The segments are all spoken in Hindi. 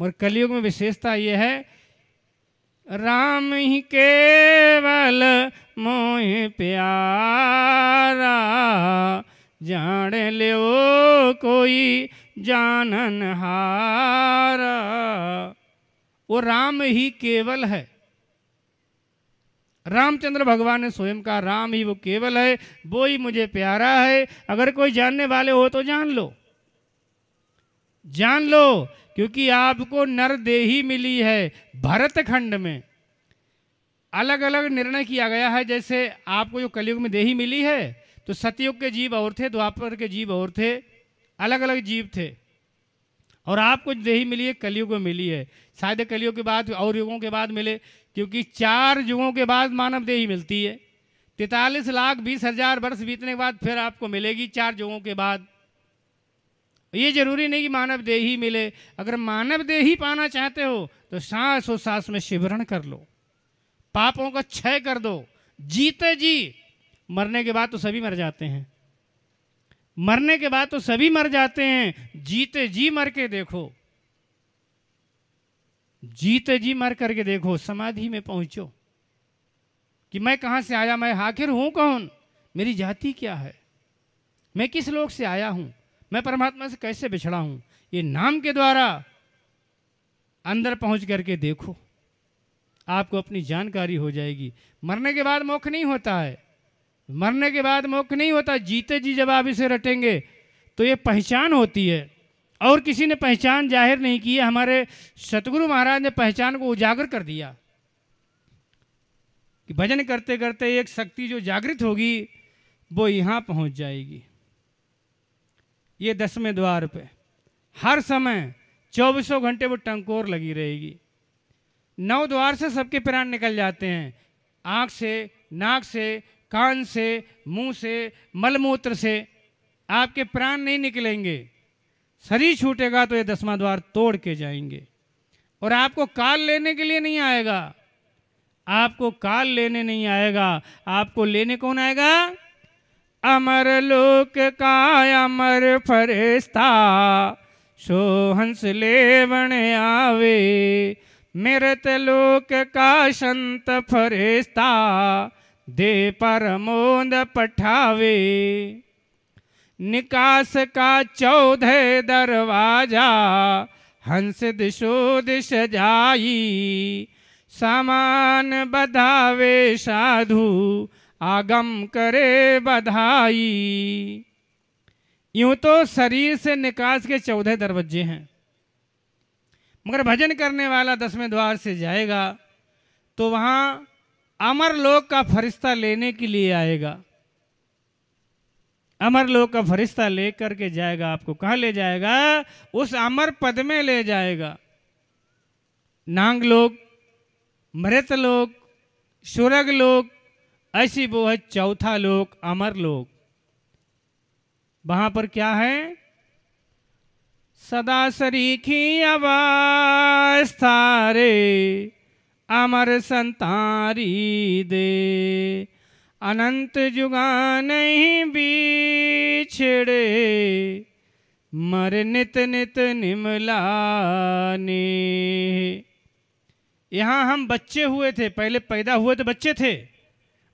मगर कलयुग में विशेषता ये है राम ही केवल मोह प्यारा जान लो कोई जानन हारा वो राम ही केवल है रामचंद्र भगवान ने स्वयं कहा राम ही वो केवल है वो ही मुझे प्यारा है अगर कोई जानने वाले हो तो जान लो जान लो क्योंकि आपको नरदेही मिली है भरत खंड में अलग अलग निर्णय किया गया है जैसे आपको जो कलयुग में देही मिली है तो सतयुग के जीव और थे द्वापर के जीव और थे अलग अलग जीव थे और आपको देही मिली है कलयुग में मिली है शायद कलयुग के बाद और युगों के बाद मिले क्योंकि चार युगों के बाद मानव देही मिलती है तैतालीस लाख बीस हजार वर्ष बीतने के बाद फिर आपको मिलेगी चार युगों के बाद ये जरूरी नहीं कि मानव देही मिले अगर मानव ही पाना चाहते हो तो सांस और सांस में शिवरण कर लो पापों का क्षय कर दो जीते जी मरने के बाद तो सभी मर जाते हैं मरने के बाद तो सभी मर जाते हैं जीते जी मर के देखो जीते जी मर करके देखो समाधि में पहुंचो कि मैं कहां से आया मैं आखिर हूं कौन मेरी जाति क्या है मैं किस लोग से आया हूं मैं परमात्मा से कैसे बिछड़ा हूँ ये नाम के द्वारा अंदर पहुंच करके देखो आपको अपनी जानकारी हो जाएगी मरने के बाद मोक्ष नहीं होता है मरने के बाद मोक्ष नहीं होता जीते जी जब आप इसे रटेंगे तो ये पहचान होती है और किसी ने पहचान जाहिर नहीं की है हमारे सतगुरु महाराज ने पहचान को उजागर कर दिया कि भजन करते करते एक शक्ति जो जागृत होगी वो यहाँ पहुँच जाएगी ये दसवें द्वार पे हर समय चौबीसों घंटे वो टंकोर लगी रहेगी नौ द्वार से सबके प्राण निकल जाते हैं आँख से नाक से कान से मुंह से मलमूत्र से आपके प्राण नहीं निकलेंगे शरीर छूटेगा तो ये दसवा द्वार तोड़ के जाएंगे और आपको काल लेने के लिए नहीं आएगा आपको काल लेने नहीं आएगा आपको लेने कौन आएगा अमर लोक का अमर फरिश्ता सो हंस ले बन आवे मृत लोक का संत फरिश्ता दे परमोद पठावे निकास का चौदह दरवाजा हंस दिशो दिश जाई समान बधावे साधु आगम करे बधाई यूं तो शरीर से निकास के चौदह दरवाजे हैं मगर भजन करने वाला दसवें द्वार से जाएगा तो वहां अमर लोक का फरिश्ता लेने के लिए आएगा अमर लोक का फरिश्ता लेकर के जाएगा आपको कहा ले जाएगा उस अमर पद में ले जाएगा नांग लोक मृत लोक सुरग लोक ऐसी वो है चौथा लोक अमर लोक वहां पर क्या है सदा सरीखी अवस्था रे अमर संतारी दे अनंत जुगा नहीं बीछड़े मर नित नित निमलाने यहाँ हम बच्चे हुए थे पहले पैदा हुए तो बच्चे थे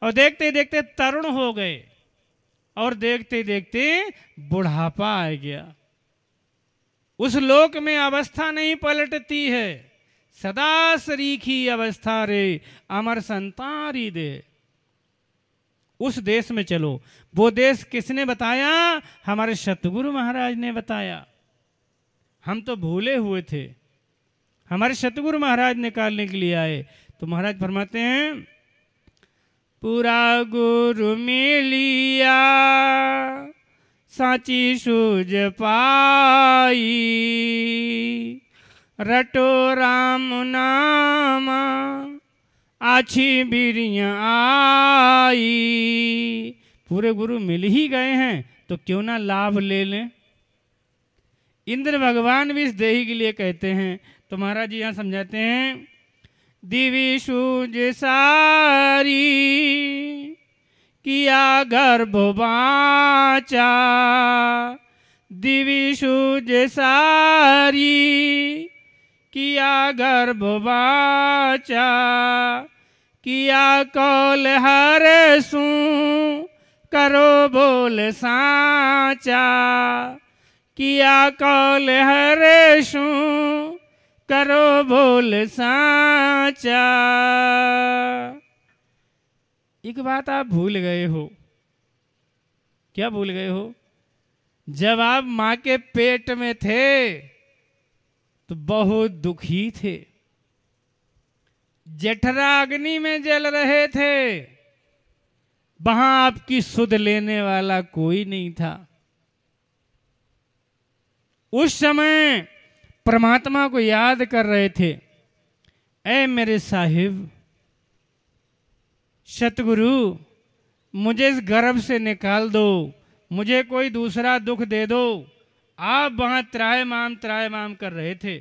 और देखते देखते तरुण हो गए और देखते देखते बुढ़ापा आ गया उस लोक में अवस्था नहीं पलटती है सदा सरीखी अवस्था रे अमर संतारी दे उस देश में चलो वो देश किसने बताया हमारे शतगुरु महाराज ने बताया हम तो भूले हुए थे हमारे शतगुरु महाराज निकालने के लिए आए तो महाराज फरमाते हैं पूरा गुरु मिलिया साची सूझ पाई रटो राम नामा आछी बिरिया आई पूरे गुरु मिल ही गए हैं तो क्यों ना लाभ ले लें इंद्र भगवान भी इस देही के लिए कहते हैं तो महाराज जी यहाँ समझाते हैं दिवी शूंज सारी किया गर्भ बाचा दिवी शूंज सारी किया गर्भ बाचा किया कौल हर सू करो बोल साचा किया कौल हर सू करो भूल साचा एक बात आप भूल गए हो क्या भूल गए हो जब आप मां के पेट में थे तो बहुत दुखी थे जठरा अग्नि में जल रहे थे वहां आपकी सुध लेने वाला कोई नहीं था उस समय परमात्मा को याद कर रहे थे ऐ मेरे साहिब सतगुरु मुझे इस गर्भ से निकाल दो मुझे कोई दूसरा दुख दे दो आप वहां त्राय माम त्राय माम कर रहे थे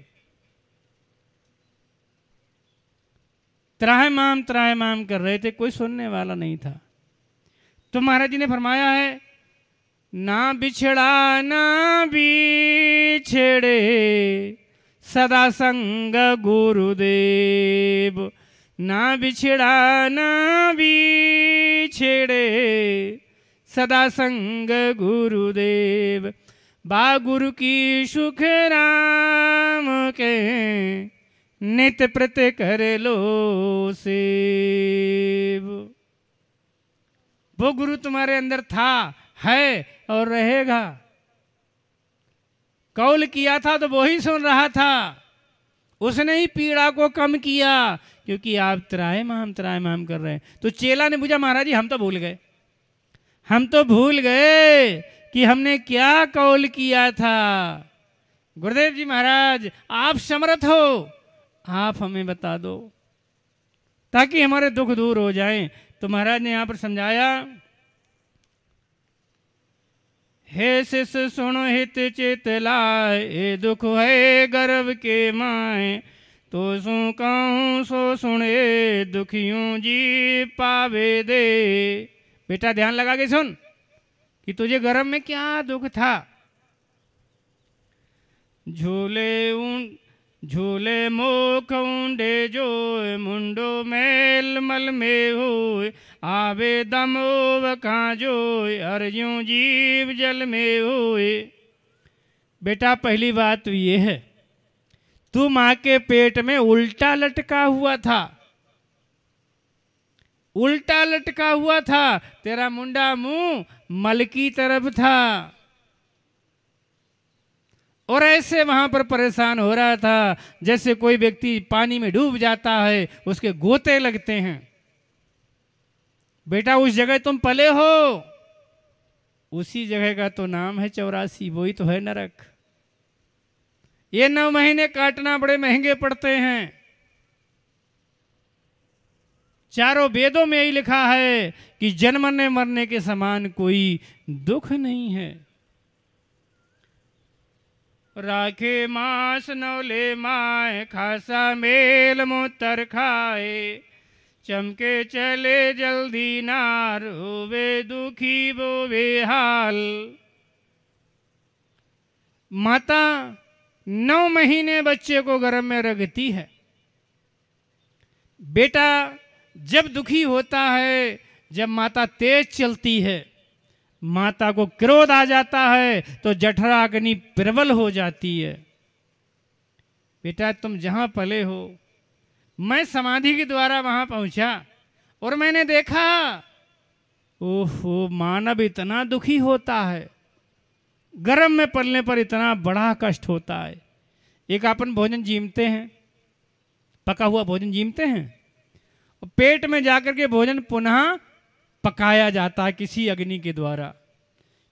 त्राय माम त्राय माम कर रहे थे कोई सुनने वाला नहीं था तो महाराज जी ने फरमाया है ना बिछड़ा ना बिछड़े सदा संग गुरुदेव ना बिछड़ा ना बिछड़े सदा संग गुरुदेव बा गुरु की सुख राम के नित प्रत कर लो सेव वो गुरु तुम्हारे अंदर था है और रहेगा कौल किया था तो वो ही सुन रहा था उसने ही पीड़ा को कम किया क्योंकि आप त्राय माम त्राय माम कर रहे हैं तो चेला ने पूछा महाराज जी हम तो भूल गए हम तो भूल गए कि हमने क्या कौल किया था गुरुदेव जी महाराज आप समर्थ हो आप हमें बता दो ताकि हमारे दुख दूर हो जाएं तो महाराज ने यहां पर समझाया हे शिष सुन हित चित लाए दुख है गर्भ के माए तो सो कहूँ सो सुने दुखियों जी पावे दे बेटा ध्यान लगा के सुन कि तुझे गर्भ में क्या दुख था झूले उन झूले मोख ऊंडे जो मुंडो मेल मल में हो आवे दम ओव खाजो हर यूं जीव जल में होए बेटा पहली बात तो ये है तू माँ के पेट में उल्टा लटका हुआ था उल्टा लटका हुआ था तेरा मुंडा मुंह मल की तरफ था और ऐसे वहां पर परेशान हो रहा था जैसे कोई व्यक्ति पानी में डूब जाता है उसके गोते लगते हैं बेटा उस जगह तुम पले हो उसी जगह का तो नाम है चौरासी वही तो है नरक ये नौ महीने काटना बड़े महंगे पड़ते हैं चारों वेदों में यही लिखा है कि जन्मने मरने के समान कोई दुख नहीं है राखे मास नौले माए खासा मेल मोतर खाए चमके चले जल्दी नार होवे दुखी बोवे हाल माता नौ महीने बच्चे को गर्भ में रखती है बेटा जब दुखी होता है जब माता तेज चलती है माता को क्रोध आ जाता है तो जठरा अग्नि प्रबल हो जाती है बेटा तुम जहां पले हो मैं समाधि के द्वारा वहां पहुंचा और मैंने देखा ओहो मानव इतना दुखी होता है गर्म में पलने पर इतना बड़ा कष्ट होता है एक अपन भोजन जीमते हैं पका हुआ भोजन जीमते हैं और पेट में जाकर के भोजन पुनः पकाया जाता है किसी अग्नि के द्वारा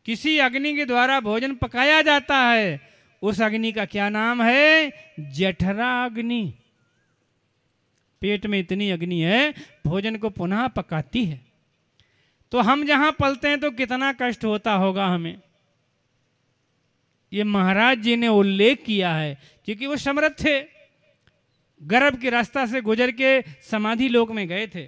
किसी अग्नि के द्वारा भोजन पकाया जाता है उस अग्नि का क्या नाम है जठरा अग्नि पेट में इतनी अग्नि है भोजन को पुनः पकाती है तो हम जहां पलते हैं तो कितना कष्ट होता होगा हमें ये महाराज जी ने उल्लेख किया है क्योंकि वो समर्थ थे गर्भ के रास्ता से गुजर के समाधि लोक में गए थे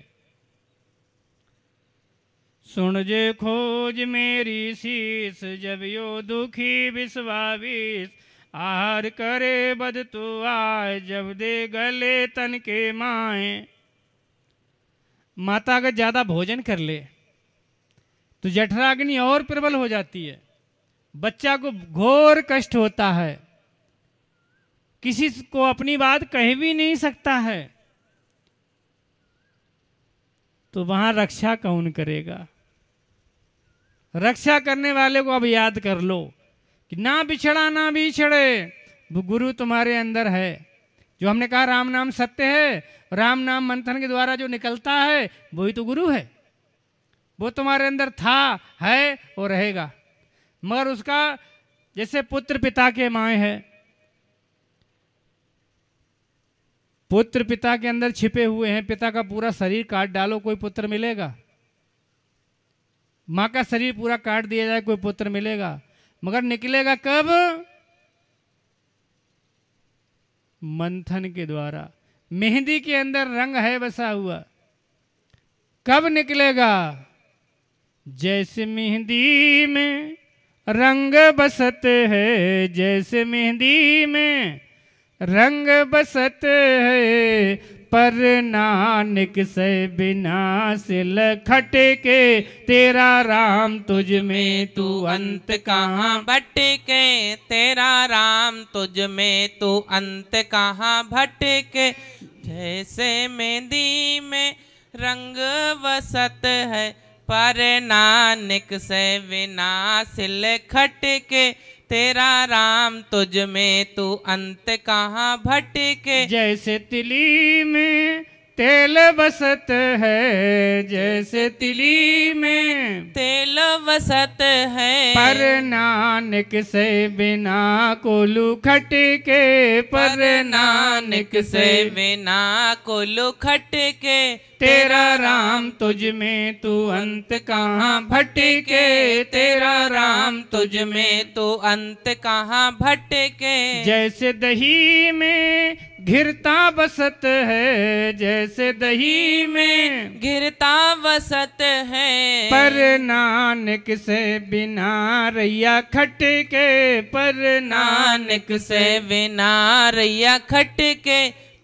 सुन जे खोज मेरी शीस जब यो दुखी विश्वाविश आहार करे बद तो आय जब दे गले तन के माए माता अगर ज़्यादा भोजन कर ले तो जठराग्नि और प्रबल हो जाती है बच्चा को घोर कष्ट होता है किसी को अपनी बात कह भी नहीं सकता है तो वहां रक्षा कौन करेगा रक्षा करने वाले को अब याद कर लो कि ना बिछड़ा ना बिछड़े वो गुरु तुम्हारे अंदर है जो हमने कहा राम नाम सत्य है राम नाम मंथन के द्वारा जो निकलता है वही तो गुरु है वो तुम्हारे अंदर था है और रहेगा मगर उसका जैसे पुत्र पिता के माए है पुत्र पिता के अंदर छिपे हुए हैं पिता का पूरा शरीर काट डालो कोई पुत्र मिलेगा माँ का शरीर पूरा काट दिया जाए कोई पुत्र मिलेगा मगर निकलेगा कब मंथन के द्वारा मेहंदी के अंदर रंग है बसा हुआ कब निकलेगा जैसे मेहंदी में रंग बसत है जैसे मेहंदी में रंग बसत है पर नानक से बिना सिल के तेरा राम तुझ में तू अंत कहाँ भटके तेरा राम तुझ में तू अंत कहाँ भटके जैसे मेहंदी में रंग वसत है पर नानक से बिना सिल खटके तेरा राम तुझ में तू अंत कहाँ भटके जैसे तिली में तेल बसत है जैसे तिली में तेल बसत है पर नानक से बिना कोलू खट के पर नानक से बिना कोलू खट के तेरा राम तुझ में तू अंत कहाँ भटके तेरा राम तुझ में तू अंत कहाँ भटके जैसे दही में घिरता बसत है जैसे दही में घिरता बसत है पर नानक से बिना रैया खट के पर नानक से बिना रैया खट के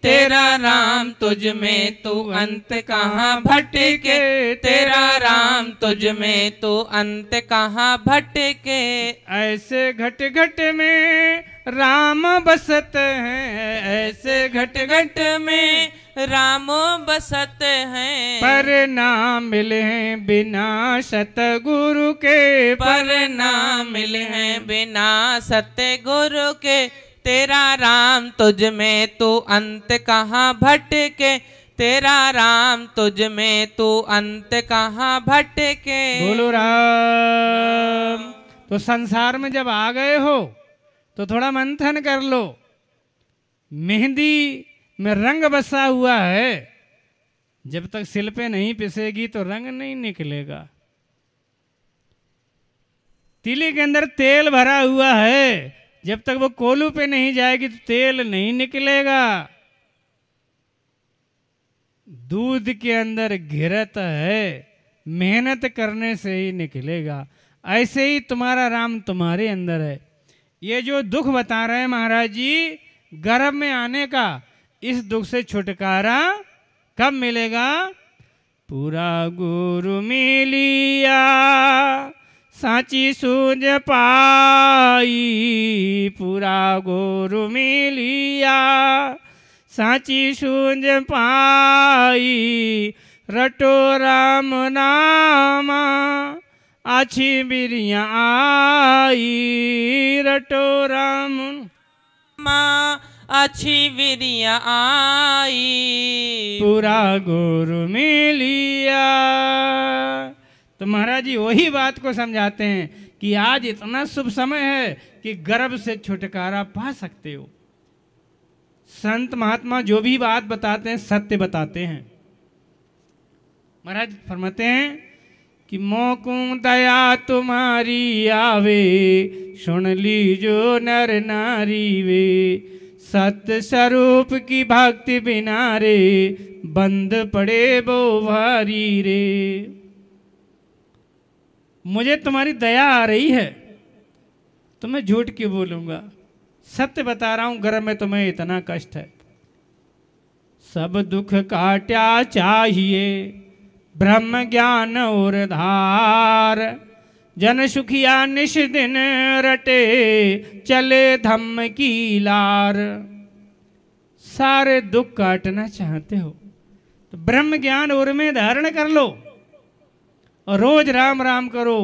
तेरा राम तुझ में तू अंत कहाँ भटके तेरा राम तुझ में तू अंत कहाँ भटके ऐसे घट घट में राम बसत हैं ऐसे घट घट में राम बसत हैं पर ना मिले बिना सत गुरु के पर ना मिले बिना सत गुरु के तेरा राम तुझ में तू अंत कहाँ भटके तेरा राम तुझ में तू अंत कहाँ भटके बोलो राम तो संसार में जब आ गए हो तो थोड़ा मंथन कर लो मेहंदी में रंग बसा हुआ है जब तक सिल पे नहीं पिसेगी तो रंग नहीं निकलेगा तिली के अंदर तेल भरा हुआ है जब तक वो कोलू पे नहीं जाएगी तो तेल नहीं निकलेगा दूध के अंदर घिरत है मेहनत करने से ही निकलेगा ऐसे ही तुम्हारा राम तुम्हारे अंदर है ये जो दुख बता रहे हैं महाराज जी गर्भ में आने का इस दुख से छुटकारा कब मिलेगा पूरा गुरु मिलिया साची सूझ पाई पूरा गुरु मिलिया साची सूझ पाई रटो राम नामा आछी बिरिया आई रटो राम माँ अच्छी बिरिया आई पूरा गुरु मिलिया तो महाराज जी वही बात को समझाते हैं कि आज इतना शुभ समय है कि गर्भ से छुटकारा पा सकते हो संत महात्मा जो भी बात बताते हैं सत्य बताते हैं महाराज फरमाते हैं कि मोकू दया तुम्हारी आवे सुन लीजो नर नारी वे सत स्वरूप की भक्ति बिना रे बंद पड़े बो भारी रे मुझे तुम्हारी दया आ रही है तो मैं झूठ क्यों बोलूंगा सत्य बता रहा हूं गर्म में तुम्हें इतना कष्ट है सब दुख काट्या चाहिए ब्रह्म ज्ञान उर्धार जन सुखिया निश दिन रटे चले धम्म की लार सारे दुख काटना चाहते हो तो ब्रह्म ज्ञान उर में धारण कर लो और रोज राम राम करो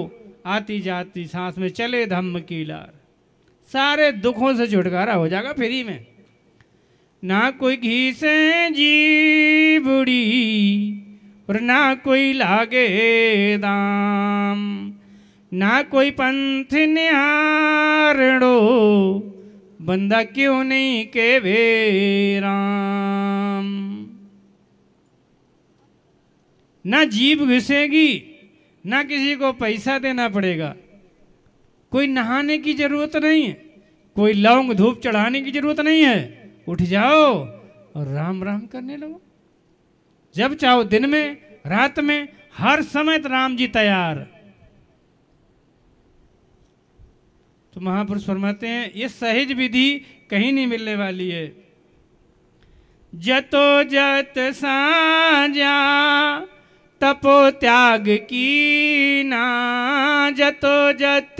आती जाती सांस में चले धम्म की लार सारे दुखों से छुटकारा हो जाएगा फ्री में ना कोई घी से जी बुढ़ी और ना कोई लागे दाम ना कोई पंथ न्यारणो बंदा क्यों नहीं के वे राम ना जीव घुसेगी ना किसी को पैसा देना पड़ेगा कोई नहाने की जरूरत नहीं है कोई लौंग धूप चढ़ाने की जरूरत नहीं है उठ जाओ और राम राम करने लगो जब चाहो दिन में रात में हर समय तो राम जी तैयार तो महापुरुष फरमाते हैं ये सहज विधि कहीं नहीं मिलने वाली है जतो जत साजा तपो त्याग की ना जतो जत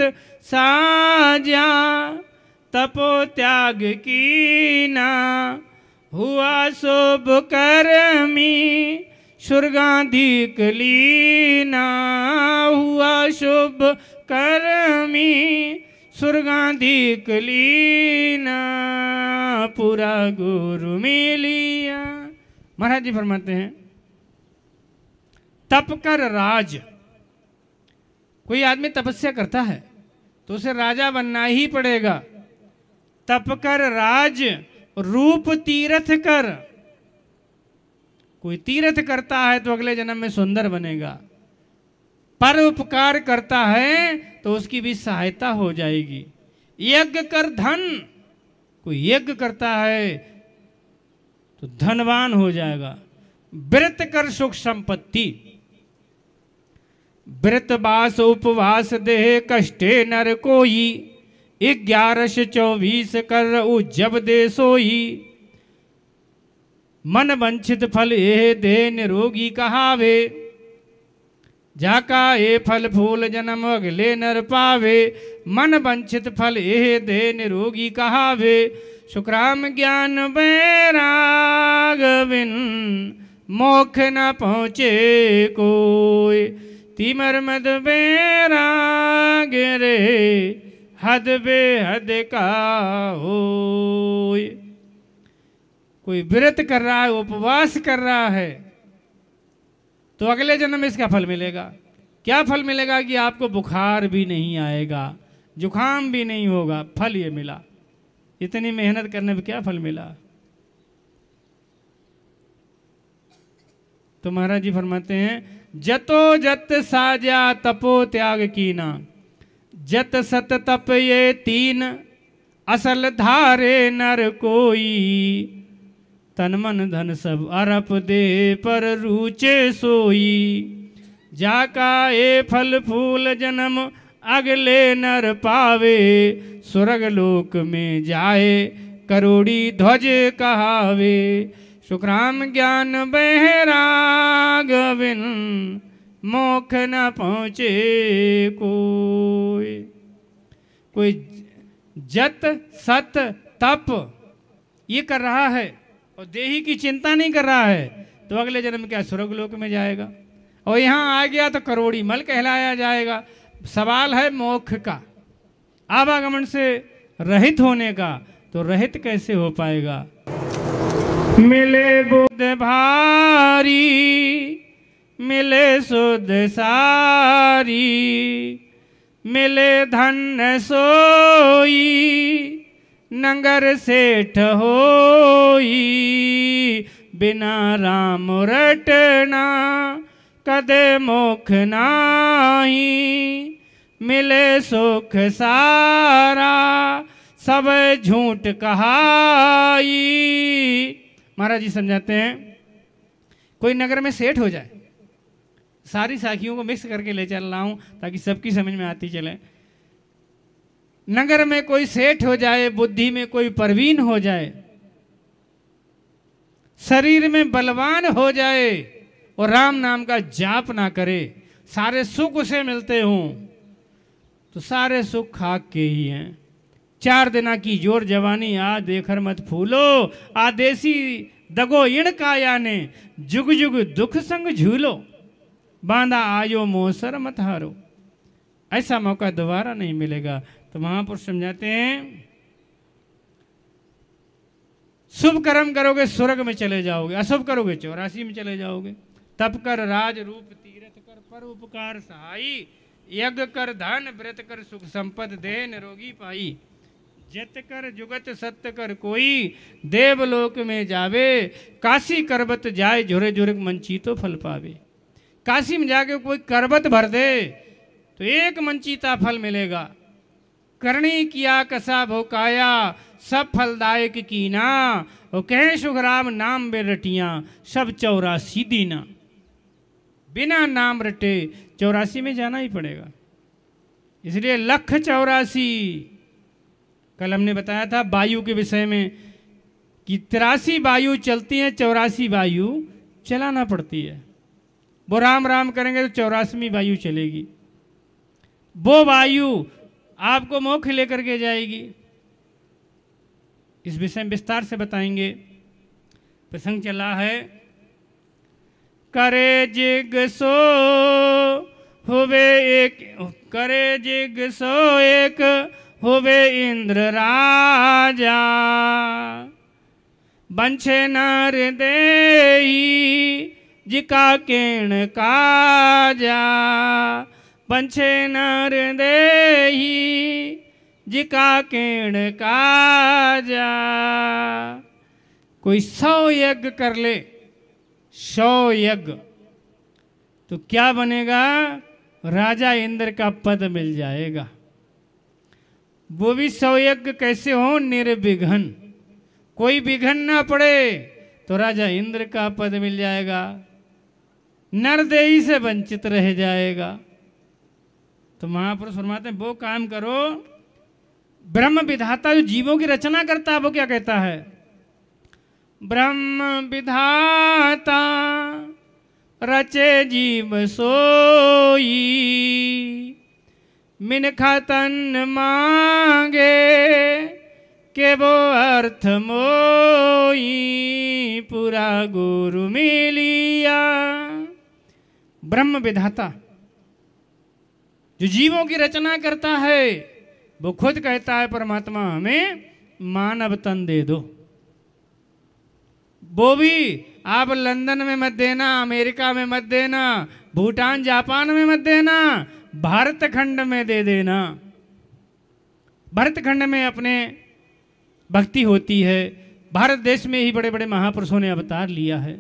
साजा तपो त्याग की ना हुआ शुभ कर्मी सुरगाधिक लीना हुआ शुभ कर्मी सुरगाधिक लीना पूरा गुरु मिलिया महाराज जी फरमाते हैं तप कर राज कोई आदमी तपस्या करता है तो उसे राजा बनना ही पड़ेगा तप कर राज रूप तीर्थ कर कोई तीर्थ करता है तो अगले जन्म में सुंदर बनेगा पर उपकार करता है तो उसकी भी सहायता हो जाएगी यज्ञ कर धन कोई यज्ञ करता है तो धनवान हो जाएगा व्रत कर सुख संपत्ति व्रतवास उपवास देह कष्टे नर कोई ग्यारह चौबीस कर जब दे सोई मन वंचित फल ए दे निरोगी कहावे जाका ए फल फूल जन्म अगले नर पावे मन वंचित फल ए दे निरोगी कहावे सुक्राम ज्ञान बैराग बिन मोख न पहुँचे कोय तिमर मद बैराग रे हद बेहद का हो कोई व्रत कर रहा है उपवास कर रहा है तो अगले जन्म में इसका फल मिलेगा क्या फल मिलेगा कि आपको बुखार भी नहीं आएगा जुखाम भी नहीं होगा फल ये मिला इतनी मेहनत करने पर क्या फल मिला तो महाराज जी फरमाते हैं जतो जत साजा तपो त्याग की ना जत सत तप ये तीन असल धारे नर कोई तन मन धन सब अरप दे पर रूचे सोई जाका ए फल फूल जन्म अगले नर पावे स्वर्ग लोक में जाए करोड़ी ध्वज कहावे सुखराम ज्ञान बहरा बिन मोख न पहुँचे कोई कोई जत सत तप ये कर रहा है और देही की चिंता नहीं कर रहा है तो अगले जन्म क्या स्वर्ग लोक में जाएगा और यहाँ आ गया तो करोड़ी मल कहलाया जाएगा सवाल है मोख का आवागमन से रहित होने का तो रहित कैसे हो पाएगा मिले बुद्ध भारी मिले सुध सारी मिले धन सोई नंगर सेठ होई बिना राम रटना कदे मुख नाही मिले सुख सारा सब झूठ कहाई महाराज जी समझाते हैं कोई नगर में सेठ हो जाए सारी साखियों को मिक्स करके ले चल रहा हूँ ताकि सबकी समझ में आती चले नगर में कोई सेठ हो जाए बुद्धि में कोई परवीन हो जाए शरीर में बलवान हो जाए और राम नाम का जाप ना करे सारे सुख उसे मिलते हों तो सारे सुख खाक के ही हैं चार दिना की जोर जवानी आ देखर मत फूलो आदेशी दगो इण काया ने जुग जुग दुख संग झूलो बांधा आयो मोसर मत हारो ऐसा मौका दोबारा नहीं मिलेगा तो महापुरुष समझाते हैं शुभ कर्म करोगे स्वर्ग में चले जाओगे अशुभ करोगे चौरासी में चले जाओगे तप कर राज रूप तीर्थ कर पर उपकार सहाई यज्ञ कर धन व्रत कर सुख संपद दे निरोगी पाई जत कर जुगत सत्य कर कोई देवलोक में जावे काशी करबत जाए झुरे झुरे चीतो फल पावे काशी में जाके कोई करबत भर दे तो एक मंचीता फल मिलेगा करणी किया कसा भोकाया सब फलदायक कीना और कहे सुखराम नाम बे सब चौरासी दीना बिना नाम रटे चौरासी में जाना ही पड़ेगा इसलिए लख चौरासी कल हमने बताया था वायु के विषय में कि तिरासी वायु चलती है चौरासी वायु चलाना पड़ती है वो राम राम करेंगे तो चौरासवीं वायु चलेगी वो वायु आपको मोक्ष लेकर के जाएगी इस विषय में विस्तार से बताएंगे प्रसंग चला है करे जिग सो हुवे एक करे जिग सो एक हुवे इंद्र राजा बंछे नर दे जिका केण काजा पंछे नर दे जिका केण काजा कोई सौ यज्ञ कर ले सौ यज्ञ तो क्या बनेगा राजा इंद्र का पद मिल जाएगा वो भी सौ यज्ञ कैसे हो निर्विघन कोई विघन ना पड़े तो राजा इंद्र का पद मिल जाएगा नरदेही से वंचित रह जाएगा तो महापुरुष फरमाते हैं वो काम करो ब्रह्म विधाता जो जीवों की रचना करता है वो क्या कहता है ब्रह्म विधाता रचे जीव सोई मिनखा तन मांगे के वो अर्थ मोई पूरा गुरु मिलिया ब्रह्म विधाता जो जीवों की रचना करता है वो खुद कहता है परमात्मा हमें मानव तन दे दो वो भी आप लंदन में मत देना अमेरिका में मत देना भूटान जापान में मत देना भारत खंड में दे देना भारत खंड में अपने भक्ति होती है भारत देश में ही बड़े बड़े महापुरुषों ने अवतार लिया है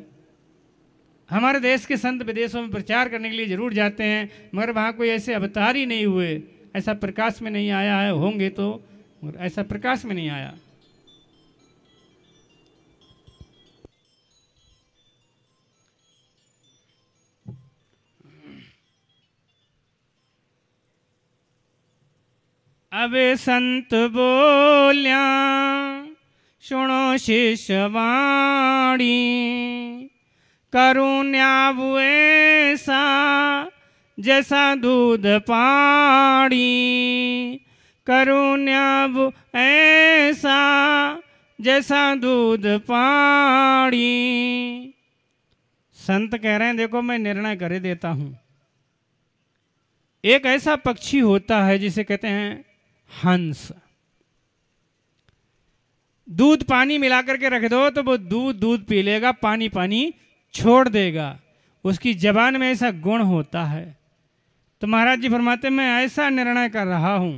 हमारे देश के संत विदेशों में प्रचार करने के लिए जरूर जाते हैं मगर वहाँ कोई ऐसे अवतार ही नहीं हुए ऐसा प्रकाश में नहीं आया है होंगे तो मगर ऐसा प्रकाश में नहीं आया अब संत बोलिया सुनो शिष्यवाणी करुण्याबुएसा जैसा दूध पाड़ी करुण्याबु ऐसा जैसा दूध पाड़ी संत कह रहे हैं देखो मैं निर्णय कर देता हूं एक ऐसा पक्षी होता है जिसे कहते हैं हंस दूध पानी मिलाकर के रख दो तो वो दूध दूध पी लेगा पानी पानी छोड़ देगा उसकी जबान में ऐसा गुण होता है तो महाराज जी फरमाते मैं ऐसा निर्णय कर रहा हूँ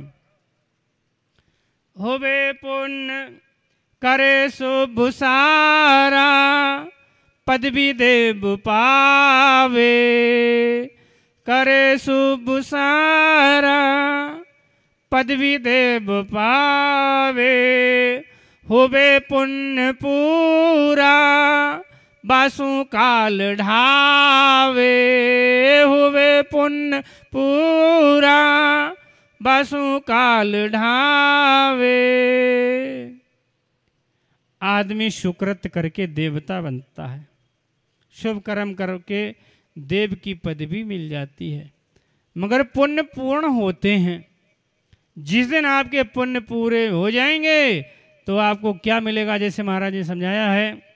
होवे पुण्य करे सुभुसारा पदवी देव पावे करे सुभुसारा पदवी देव पावे होवे पुण्य पूरा बसु काल ढावे हुए पुण्य पूरा बसु काल ढावे आदमी शुक्रत करके देवता बनता है शुभ कर्म करके देव की पदवी मिल जाती है मगर पुण्य पूर्ण होते हैं जिस दिन आपके पुण्य पूरे हो जाएंगे तो आपको क्या मिलेगा जैसे महाराज ने समझाया है